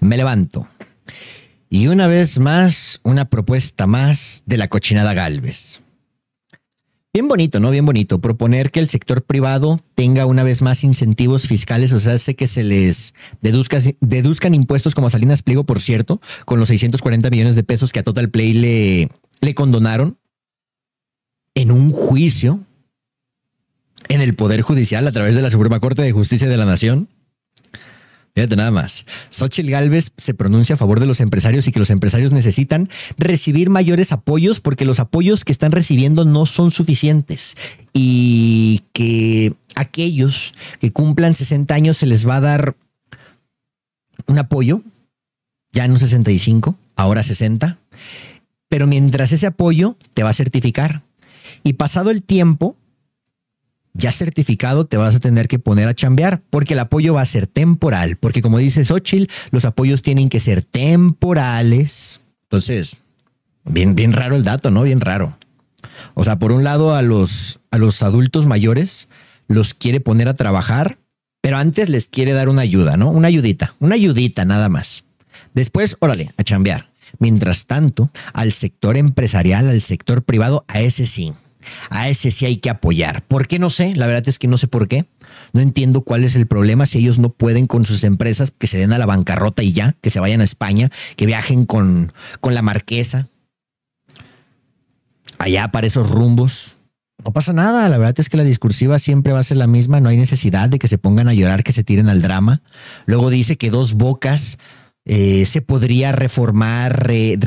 Me levanto. Y una vez más, una propuesta más de la cochinada Galvez. Bien bonito, ¿no? Bien bonito. Proponer que el sector privado tenga una vez más incentivos fiscales, o sea, hace que se les deduzca, deduzcan impuestos como Salinas Pliego, por cierto, con los 640 millones de pesos que a Total Play le, le condonaron en un juicio en el Poder Judicial a través de la Suprema Corte de Justicia de la Nación. Fíjate nada más. Sochil Galvez se pronuncia a favor de los empresarios y que los empresarios necesitan recibir mayores apoyos porque los apoyos que están recibiendo no son suficientes y que aquellos que cumplan 60 años se les va a dar un apoyo, ya en un 65, ahora 60, pero mientras ese apoyo te va a certificar. Y pasado el tiempo, ya certificado te vas a tener que poner a chambear porque el apoyo va a ser temporal, porque como dice Xochitl, los apoyos tienen que ser temporales. Entonces, bien, bien raro el dato, ¿no? Bien raro. O sea, por un lado a los, a los adultos mayores los quiere poner a trabajar, pero antes les quiere dar una ayuda, ¿no? Una ayudita, una ayudita nada más. Después, órale, a chambear. Mientras tanto, al sector empresarial, al sector privado, a ese sí, a ese sí hay que apoyar. ¿Por qué no sé? La verdad es que no sé por qué. No entiendo cuál es el problema si ellos no pueden con sus empresas, que se den a la bancarrota y ya, que se vayan a España, que viajen con, con la marquesa, allá para esos rumbos. No pasa nada, la verdad es que la discursiva siempre va a ser la misma, no hay necesidad de que se pongan a llorar, que se tiren al drama. Luego dice que dos bocas eh, se podría reformar, re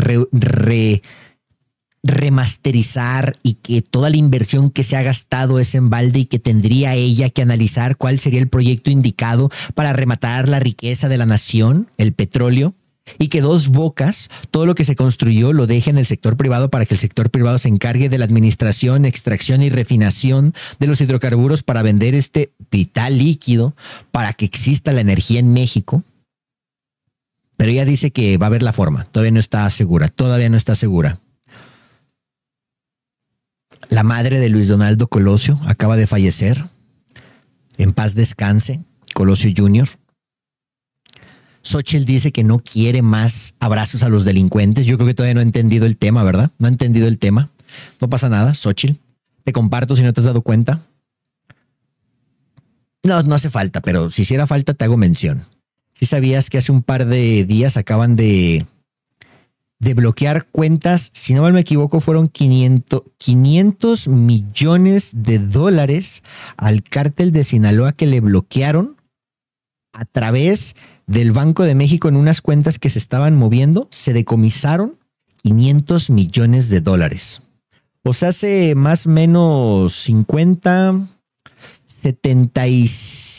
remasterizar y que toda la inversión que se ha gastado es en balde y que tendría ella que analizar cuál sería el proyecto indicado para rematar la riqueza de la nación, el petróleo, y que dos bocas, todo lo que se construyó lo deje en el sector privado para que el sector privado se encargue de la administración, extracción y refinación de los hidrocarburos para vender este vital líquido para que exista la energía en México. Pero ella dice que va a haber la forma, todavía no está segura, todavía no está segura. La madre de Luis Donaldo Colosio acaba de fallecer. En paz descanse, Colosio Jr. Xochitl dice que no quiere más abrazos a los delincuentes. Yo creo que todavía no ha entendido el tema, ¿verdad? No ha entendido el tema. No pasa nada, Xochitl. Te comparto si no te has dado cuenta. No, no hace falta, pero si hiciera falta te hago mención. Si sabías que hace un par de días acaban de de bloquear cuentas, si no mal me equivoco, fueron 500, 500 millones de dólares al cártel de Sinaloa que le bloquearon a través del Banco de México en unas cuentas que se estaban moviendo, se decomisaron 500 millones de dólares. O sea, hace más o menos 50, 75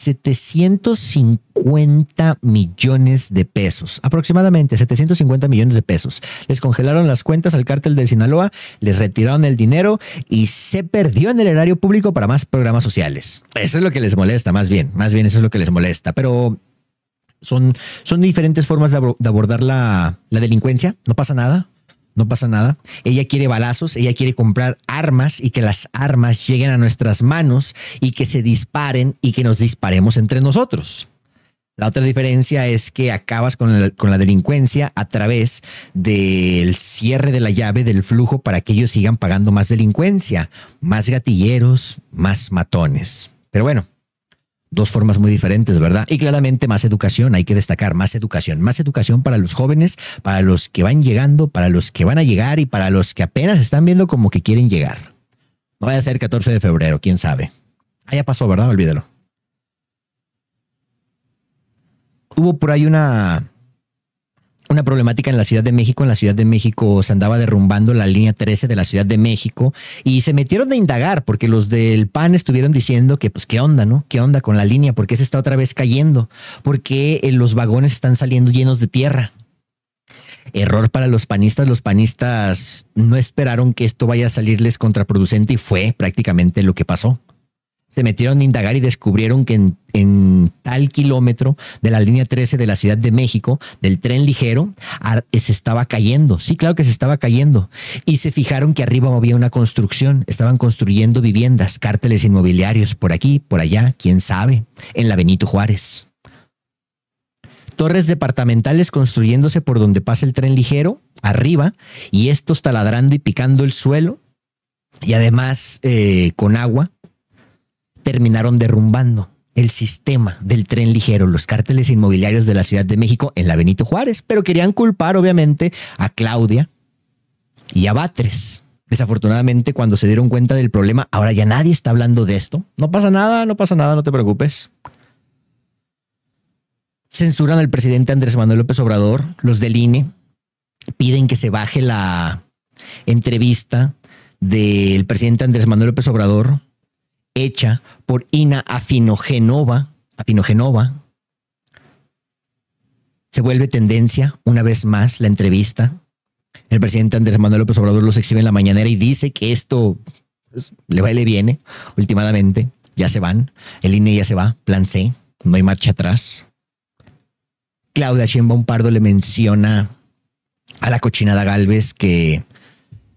750 millones de pesos, aproximadamente 750 millones de pesos. Les congelaron las cuentas al cártel de Sinaloa, les retiraron el dinero y se perdió en el erario público para más programas sociales. Eso es lo que les molesta, más bien, más bien eso es lo que les molesta, pero... Son, son diferentes formas de, abordar la, la delincuencia, no pasa nada, no pasa nada. Ella quiere balazos, ella quiere comprar armas y que las armas lleguen a nuestras manos y que se disparen y que nos disparemos entre nosotros. La otra diferencia es que acabas con la, con la delincuencia a través del cierre de la llave del flujo para que ellos sigan pagando más delincuencia, más gatilleros, más matones. Pero bueno, dos formas muy diferentes, ¿verdad? Y claramente más educación, hay que destacar, más educación, más educación para los jóvenes, para los que van llegando, para los que van a llegar y para los que apenas están viendo como que quieren llegar. No vaya a ser 14 de febrero, quién sabe. Ah, ya pasó, ¿verdad? Olvídalo. Hubo por ahí una una problemática en la Ciudad de México. En la Ciudad de México se andaba derrumbando la línea 13 de la Ciudad de México y se metieron a indagar porque los del PAN estuvieron diciendo que, pues, ¿qué onda, no? ¿Qué onda con la línea? ¿Por qué se está otra vez cayendo? ¿Por qué eh, los vagones están saliendo llenos de tierra? Error para los panistas. Los panistas no esperaron que esto vaya a salirles contraproducente y fue prácticamente lo que pasó se metieron a indagar y descubrieron que en, tal kilómetro de la línea 13 de la Ciudad de México, del tren ligero, eh, se estaba cayendo. Sí, claro que se estaba cayendo. Y se fijaron que arriba había una construcción. Estaban construyendo viviendas, cárteles inmobiliarios, por aquí, por allá, quién sabe, en la Benito Juárez. Torres departamentales construyéndose por donde pasa el tren ligero, arriba, y estos taladrando y picando el suelo, y además eh, con agua, terminaron derrumbando el sistema del tren ligero, los cárteles inmobiliarios de la Ciudad de México en la Benito Juárez, pero querían culpar obviamente a Claudia y a Batres. Desafortunadamente, cuando se dieron cuenta del problema, ahora ya nadie está hablando de esto. No pasa nada, no pasa nada, no te preocupes. Censuran al presidente Andrés Manuel López Obrador, los del INE, piden que se baje la entrevista del presidente Andrés Manuel López Obrador hecha por Ina Afinogenova, Afinogenova. Se vuelve tendencia, una vez más, la entrevista. El presidente Andrés Manuel López Obrador los exhibe en la mañanera y dice que esto pues, le va y le viene, últimamente. Ya se van, el INE ya se va, plan C, no hay marcha atrás. Claudia Sheinbaum Pardo le menciona a la cochinada Galvez que,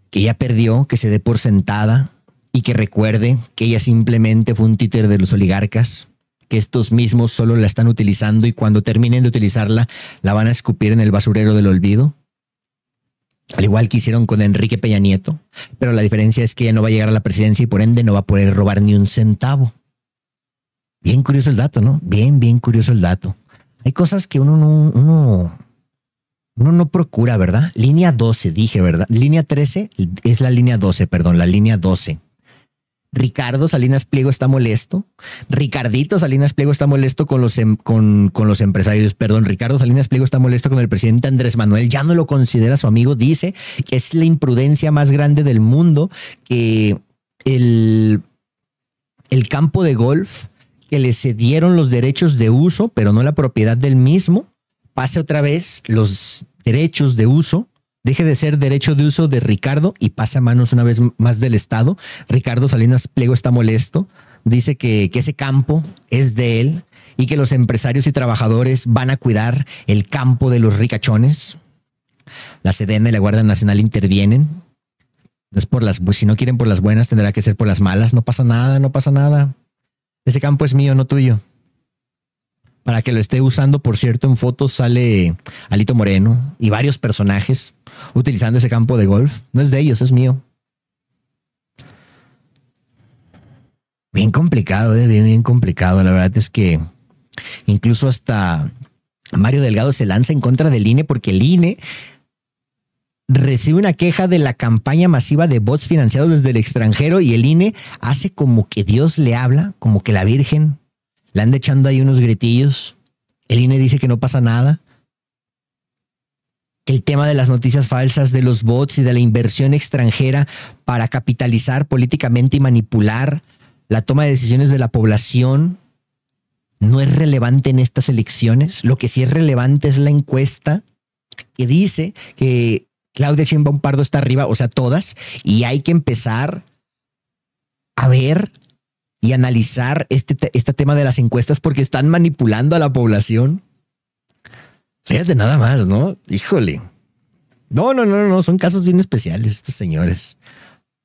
que ya perdió, que se dé por sentada, y que recuerde que ella simplemente fue un títer de los oligarcas, que estos mismos solo la están utilizando y cuando terminen de utilizarla la van a escupir en el basurero del olvido. Al igual que hicieron con Enrique Peña Nieto, pero la diferencia es que ella no va a llegar a la presidencia y por ende no va a poder robar ni un centavo. Bien curioso el dato, ¿no? Bien, bien curioso el dato. Hay cosas que uno no, uno, uno no procura, ¿verdad? Línea 12, dije, ¿verdad? Línea 13 es la línea 12, perdón, la línea 12. Ricardo Salinas Pliego está molesto. Ricardito Salinas Pliego está molesto con los, em, con, los empresarios. Perdón, Ricardo Salinas Pliego está molesto con el presidente Andrés Manuel. Ya no lo considera su amigo. Dice que es la imprudencia más grande del mundo que el campo de golf que le cedieron los derechos de uso, pero no la propiedad del mismo, pase otra vez los derechos de uso deje de ser derecho de uso de Ricardo y pase a manos una vez más del Estado. Ricardo Salinas Pliego está molesto, dice que, ese campo es de él y que los empresarios y trabajadores van a cuidar el campo de los ricachones. La Sedena y la Guardia Nacional intervienen. es por las, pues, si no quieren por las buenas, tendrá que ser por las malas. No pasa nada, no pasa nada. Ese campo es mío, no tuyo. Para que lo esté usando, por cierto, en fotos sale Alito Moreno y varios personajes utilizando ese campo de golf. No es de ellos, es mío. Bien complicado, eh, bien, bien complicado. La verdad es que incluso hasta Mario Delgado se lanza en contra del INE porque el INE recibe una queja de la campaña masiva de bots financiados desde el extranjero y el INE hace como que Dios le habla, como que la Virgen. Le anda echando ahí unos gritillos. El INE dice que no pasa nada el tema de las noticias falsas, de los bots y de la inversión extranjera para capitalizar políticamente y manipular la toma de decisiones de la población no es relevante en estas elecciones. Lo que sí es relevante es la encuesta que dice que Claudia Sheinbaum Pardo está arriba, o sea, todas, y hay que empezar a ver y analizar este, este tema de las encuestas porque están manipulando a la población. Fíjate nada más, ¿no? Híjole. No, no, no, no, son casos bien especiales estos señores.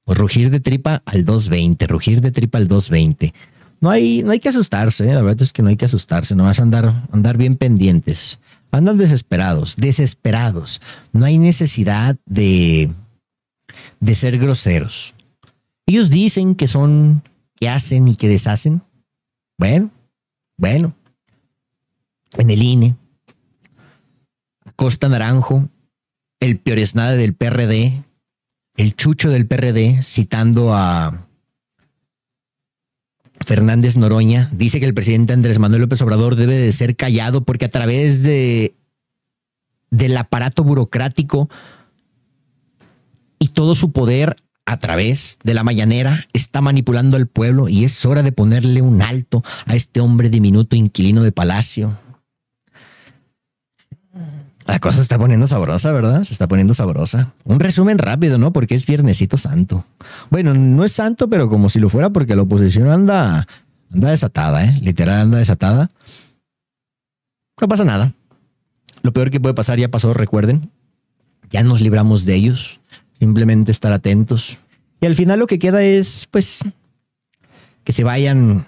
O rugir de tripa al 220, rugir de tripa al 220. No hay, no hay que asustarse, la verdad es que no hay que asustarse, nomás andar, andar bien pendientes. Andan desesperados, desesperados. No hay necesidad de, de ser groseros. Ellos dicen que son, que hacen y que deshacen. Bueno, bueno. En el INE, Costa Naranjo, el Pioresnade del PRD, el Chucho del PRD, citando a Fernández Noroña, dice que el presidente Andrés Manuel López Obrador debe de ser callado porque a través de del aparato burocrático y todo su poder a través de la mañanera está manipulando al pueblo y es hora de ponerle un alto a este hombre diminuto inquilino de palacio. La cosa se está poniendo sabrosa, ¿verdad? Se está poniendo sabrosa. Un resumen rápido, ¿no? Porque es Viernesito Santo. Bueno, no es santo, pero como si lo fuera, porque la oposición anda, desatada, ¿eh? Literal anda desatada. No pasa nada. Lo peor que puede pasar ya pasó, recuerden. Ya nos libramos de ellos. Simplemente estar atentos. Y al final lo que queda es, pues, que se vayan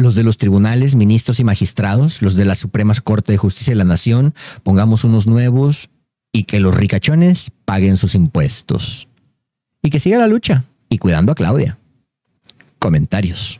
los de los tribunales, ministros y magistrados, los de la Suprema Corte de Justicia de la Nación, pongamos unos nuevos y que los ricachones paguen sus impuestos. Y que siga la lucha y cuidando a Claudia. Comentarios.